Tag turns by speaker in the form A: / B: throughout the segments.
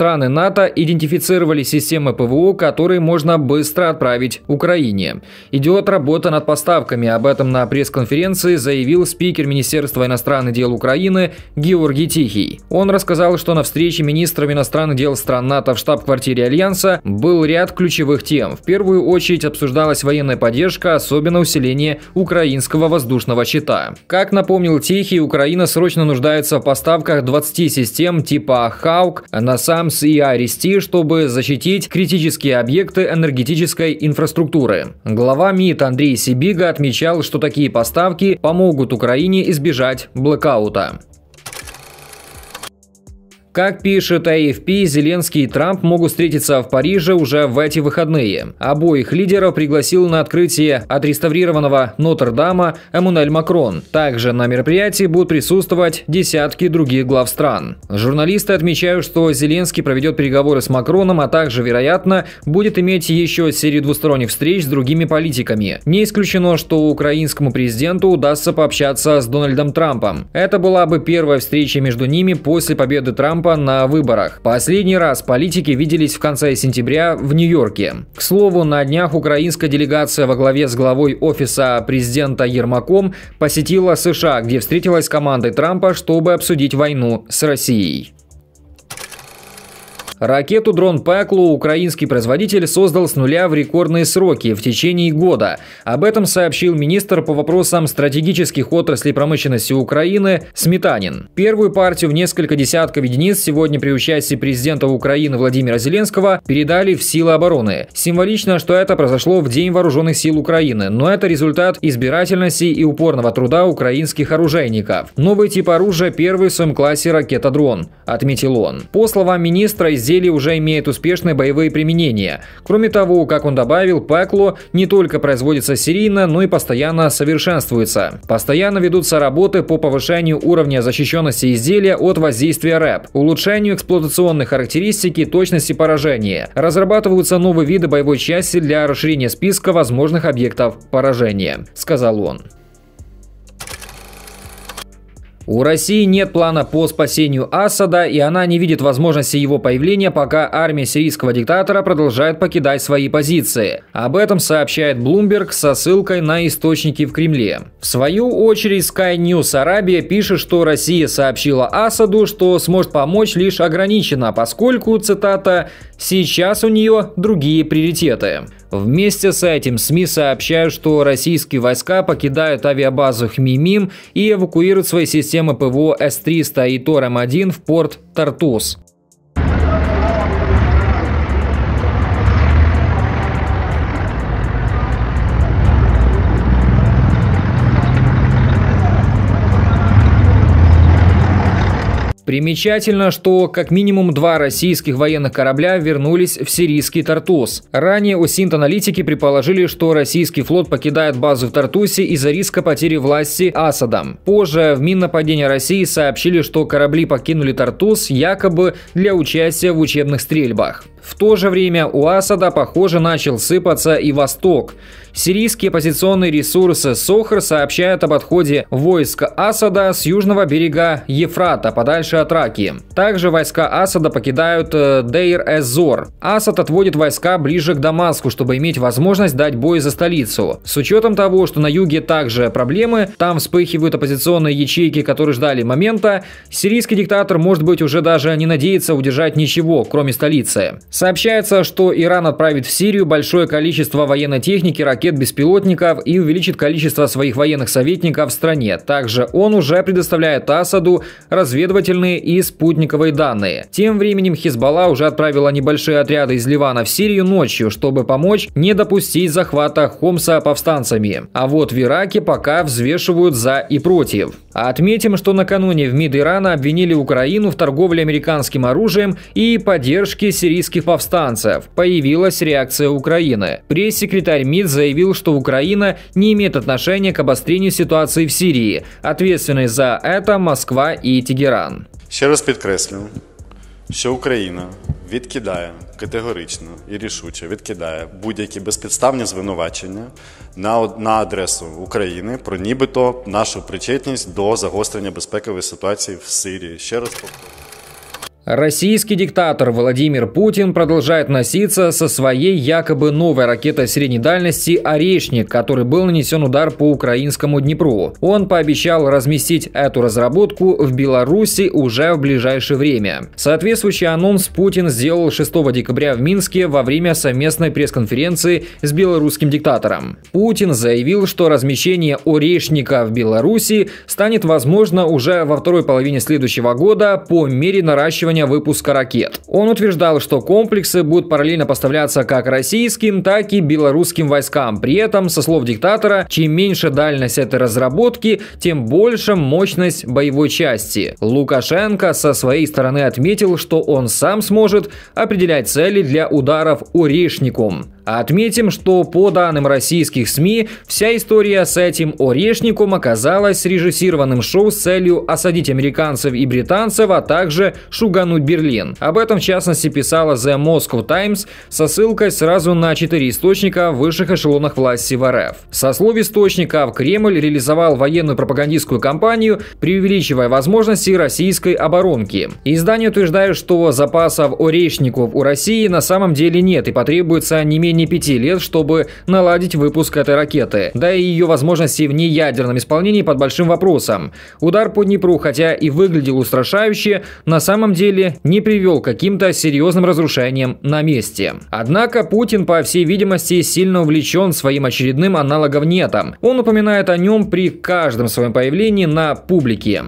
A: Страны НАТО идентифицировали системы ПВО, которые можно быстро отправить Украине. Идет работа над поставками. Об этом на пресс-конференции заявил спикер Министерства иностранных дел Украины Георгий Тихий. Он рассказал, что на встрече министров иностранных дел стран НАТО в штаб-квартире Альянса был ряд ключевых тем. В первую очередь обсуждалась военная поддержка, особенно усиление украинского воздушного щита. Как напомнил Тихий, Украина срочно нуждается в поставках 20 систем типа «Хаук» на сам ЭКОМС и АРСТ, чтобы защитить критические объекты энергетической инфраструктуры. Глава МИД Андрей Сибига отмечал, что такие поставки помогут Украине избежать блокаута. Как пишет AFP, а Зеленский и Трамп могут встретиться в Париже уже в эти выходные. Обоих лидеров пригласил на открытие отреставрированного Нотр-Дама Эммануэль Макрон. Также на мероприятии будут присутствовать десятки других глав стран. Журналисты отмечают, что Зеленский проведет переговоры с Макроном, а также, вероятно, будет иметь еще серию двусторонних встреч с другими политиками. Не исключено, что украинскому президенту удастся пообщаться с Дональдом Трампом. Это была бы первая встреча между ними после победы Трампа Трампа на выборах. Последний раз политики виделись в конце сентября в Нью-Йорке. К слову, на днях украинская делегация во главе с главой офиса президента Ермаком посетила США, где встретилась с командой Трампа, чтобы обсудить войну с Россией. Ракету дрон Пеклу украинский производитель создал с нуля в рекордные сроки в течение года. Об этом сообщил министр по вопросам стратегических отраслей промышленности Украины Сметанин. Первую партию в несколько десятков единиц сегодня при участии президента Украины Владимира Зеленского передали в силы обороны. Символично, что это произошло в День вооруженных сил Украины, но это результат избирательности и упорного труда украинских оружейников. Новый тип оружия первый в своем классе ракета-дрон, отметил он. По словам министра, из зелье уже имеет успешные боевые применения. Кроме того, как он добавил, Пекло не только производится серийно, но и постоянно совершенствуется. Постоянно ведутся работы по повышению уровня защищенности изделия от воздействия рэп, улучшению эксплуатационной характеристики, точности поражения. Разрабатываются новые виды боевой части для расширения списка возможных объектов поражения, сказал он. У России нет плана по спасению Асада, и она не видит возможности его появления, пока армия сирийского диктатора продолжает покидать свои позиции. Об этом сообщает Bloomberg со ссылкой на источники в Кремле. В свою очередь Sky News Арабия пишет, что Россия сообщила Асаду, что сможет помочь лишь ограниченно, поскольку, цитата, «сейчас у нее другие приоритеты». Вместе с этим СМИ сообщают, что российские войска покидают авиабазу Хмимим и эвакуируют свои системы ПВО С-300 и тор 1 в порт Тартус. Примечательно, что как минимум два российских военных корабля вернулись в сирийский Тартус. Ранее Осинт-аналитики предположили, что российский флот покидает базу в Тартусе из-за риска потери власти Асадом. Позже в Миннападении России сообщили, что корабли покинули Тартус якобы для участия в учебных стрельбах. В то же время у Асада, похоже, начал сыпаться и Восток. Сирийские оппозиционные ресурсы Сохр сообщают об отходе войск Асада с южного берега Ефрата, подальше от Раки. Также войска Асада покидают э, Дейр-Эзор. Асад отводит войска ближе к Дамаску, чтобы иметь возможность дать бой за столицу. С учетом того, что на юге также проблемы, там вспыхивают оппозиционные ячейки, которые ждали момента, сирийский диктатор может быть уже даже не надеется удержать ничего, кроме столицы. Сообщается, что Иран отправит в Сирию большое количество военной техники, ракет, беспилотников и увеличит количество своих военных советников в стране. Также он уже предоставляет Асаду разведывательные и спутниковые данные. Тем временем Хизбалла уже отправила небольшие отряды из Ливана в Сирию ночью, чтобы помочь не допустить захвата Хомса повстанцами. А вот в Ираке пока взвешивают за и против. Отметим, что накануне в МИД Ирана обвинили Украину в торговле американским оружием и поддержке сирийских крымских повстанцев. Появилась реакция Украины. Пресс-секретарь МИД заявил, что Украина не имеет отношения к обострению ситуации в Сирии. ответственность за это Москва и Тегеран. Ще раз підкреслю, що Україна відкидає категорично и решуче відкидає будь-які безпідставні звинувачення на, на адресу України про нібито нашу причетність до загострення безпекової ситуації в Сирії. Ще раз повторюю. Российский диктатор Владимир Путин продолжает носиться со своей якобы новой ракетой средней дальности «Орешник», который был нанесен удар по украинскому Днепру. Он пообещал разместить эту разработку в Беларуси уже в ближайшее время. Соответствующий анонс Путин сделал 6 декабря в Минске во время совместной пресс-конференции с белорусским диктатором. Путин заявил, что размещение «Орешника» в Беларуси станет возможно уже во второй половине следующего года по мере наращивания наращивания выпуска ракет. Он утверждал, что комплексы будут параллельно поставляться как российским, так и белорусским войскам. При этом, со слов диктатора, чем меньше дальность этой разработки, тем больше мощность боевой части. Лукашенко со своей стороны отметил, что он сам сможет определять цели для ударов Орешником. Отметим, что по данным российских СМИ, вся история с этим орешником оказалась срежиссированным шоу с целью осадить американцев и британцев, а также шугануть Берлин. Об этом в частности писала The Moscow Times со ссылкой сразу на четыре источника в высших эшелонах власти в РФ. Со слов источника, в Кремль реализовал военную пропагандистскую кампанию, преувеличивая возможности российской оборонки. Издание утверждает, что запасов орешников у России на самом деле нет и потребуется не менее менее пяти лет, чтобы наладить выпуск этой ракеты, да и ее возможности в неядерном исполнении под большим вопросом. Удар по Днепру, хотя и выглядел устрашающе, на самом деле не привел к каким-то серьезным разрушениям на месте. Однако Путин, по всей видимости, сильно увлечен своим очередным аналогом НЕТом. Он упоминает о нем при каждом своем появлении на публике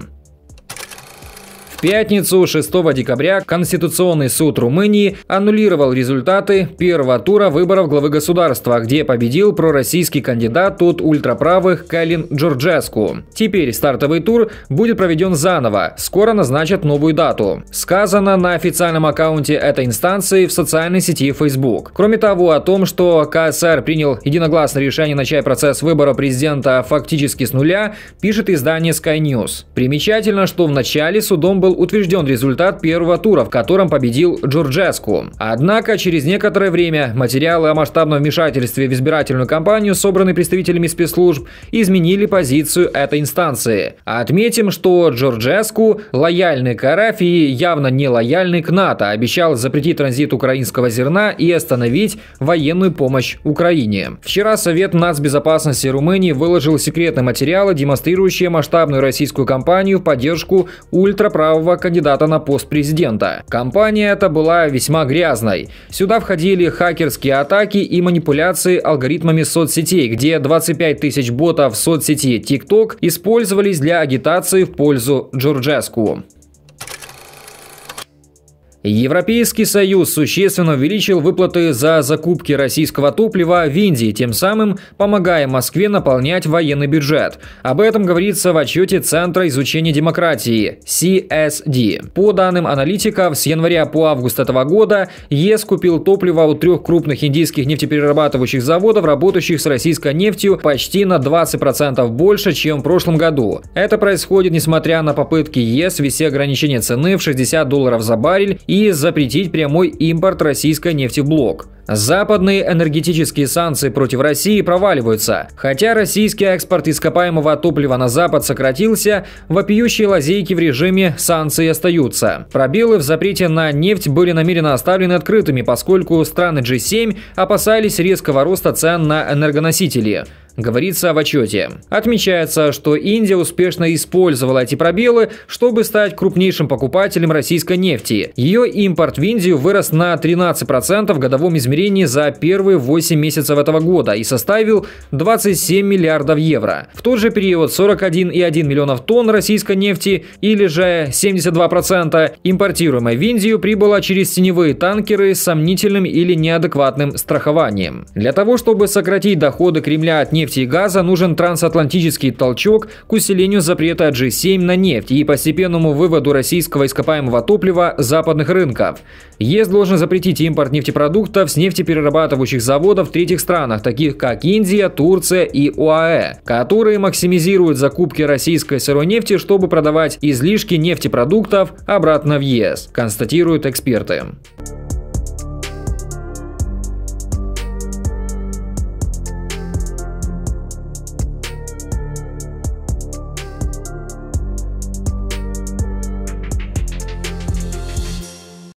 A: пятницу, 6 декабря, Конституционный суд Румынии аннулировал результаты первого тура выборов главы государства, где победил пророссийский кандидат от ультраправых Калин Джорджеску. Теперь стартовый тур будет проведен заново, скоро назначат новую дату. Сказано на официальном аккаунте этой инстанции в социальной сети Facebook. Кроме того, о том, что КСР принял единогласное решение начать процесс выбора президента фактически с нуля, пишет издание Sky News. Примечательно, что в начале судом был был утвержден результат первого тура, в котором победил Джорджеску. Однако через некоторое время материалы о масштабном вмешательстве в избирательную кампанию, собранные представителями спецслужб, изменили позицию этой инстанции. Отметим, что Джорджеску, лояльный к РФ и явно не лояльный к НАТО, обещал запретить транзит украинского зерна и остановить военную помощь Украине. Вчера Совет нацбезопасности Румынии выложил секретные материалы, демонстрирующие масштабную российскую кампанию в поддержку ультраправого нового кандидата на пост президента. Компания эта была весьма грязной. Сюда входили хакерские атаки и манипуляции алгоритмами соцсетей, где 25 тысяч ботов соцсети TikTok использовались для агитации в пользу Джорджеску. Европейский Союз существенно увеличил выплаты за закупки российского топлива в Индии, тем самым помогая Москве наполнять военный бюджет. Об этом говорится в отчете Центра изучения демократии CSD. По данным аналитиков, с января по август этого года ЕС купил топливо у трех крупных индийских нефтеперерабатывающих заводов, работающих с российской нефтью, почти на 20% больше, чем в прошлом году. Это происходит несмотря на попытки ЕС ввести ограничение цены в 60 долларов за баррель и запретить прямой импорт российской нефти в блок. Западные энергетические санкции против России проваливаются. Хотя российский экспорт ископаемого топлива на Запад сократился, вопиющие лазейки в режиме санкций остаются. Пробелы в запрете на нефть были намеренно оставлены открытыми, поскольку страны G7 опасались резкого роста цен на энергоносители говорится в отчете. Отмечается, что Индия успешно использовала эти пробелы, чтобы стать крупнейшим покупателем российской нефти. Ее импорт в Индию вырос на 13% в годовом измерении за первые 8 месяцев этого года и составил 27 миллиардов евро. В тот же период 41,1 миллионов тонн российской нефти или же 72% импортируемой в Индию прибыло через теневые танкеры с сомнительным или неадекватным страхованием. Для того, чтобы сократить доходы Кремля от нефти нефти и газа нужен трансатлантический толчок к усилению запрета G7 на нефть и постепенному выводу российского ископаемого топлива западных рынков. ЕС должен запретить импорт нефтепродуктов с нефтеперерабатывающих заводов в третьих странах, таких как Индия, Турция и ОАЭ, которые максимизируют закупки российской сырой нефти, чтобы продавать излишки нефтепродуктов обратно в ЕС, констатируют эксперты.